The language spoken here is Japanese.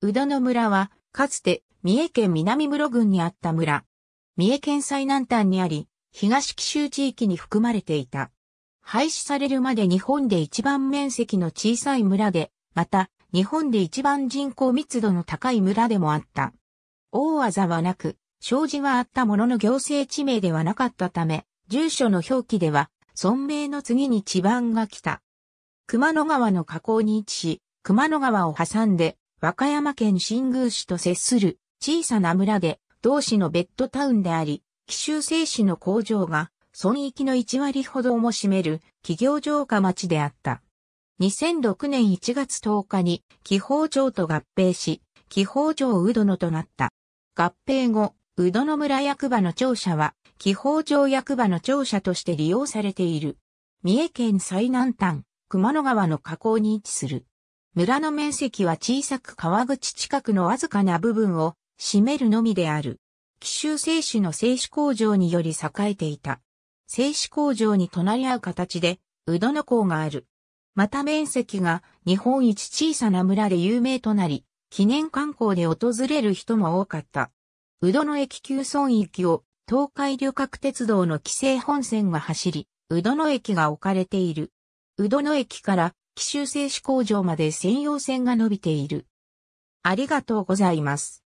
宇田の村は、かつて、三重県南室郡にあった村。三重県最南端にあり、東紀州地域に含まれていた。廃止されるまで日本で一番面積の小さい村で、また、日本で一番人口密度の高い村でもあった。大技はなく、障子はあったものの行政地名ではなかったため、住所の表記では、村名の次に地盤が来た。熊野川の河口に位置し、熊野川を挟んで、和歌山県新宮市と接する小さな村で、同市のベッドタウンであり、紀州製紙の工場が、村域の1割ほどをも占める企業城下町であった。2006年1月10日に、紀宝城と合併し、紀宝城うどのとなった。合併後、うどの村役場の庁舎は、紀宝城役場の庁舎として利用されている。三重県最南端、熊野川の河口に位置する。村の面積は小さく川口近くのわずかな部分を占めるのみである。紀州製紙の製紙工場により栄えていた。製紙工場に隣り合う形で、宇土の港がある。また面積が日本一小さな村で有名となり、記念観光で訪れる人も多かった。うどの駅急村域を東海旅客鉄道の規制本線が走り、宇土の駅が置かれている。宇土の駅から修正士工場まで専用線が伸びている。ありがとうございます。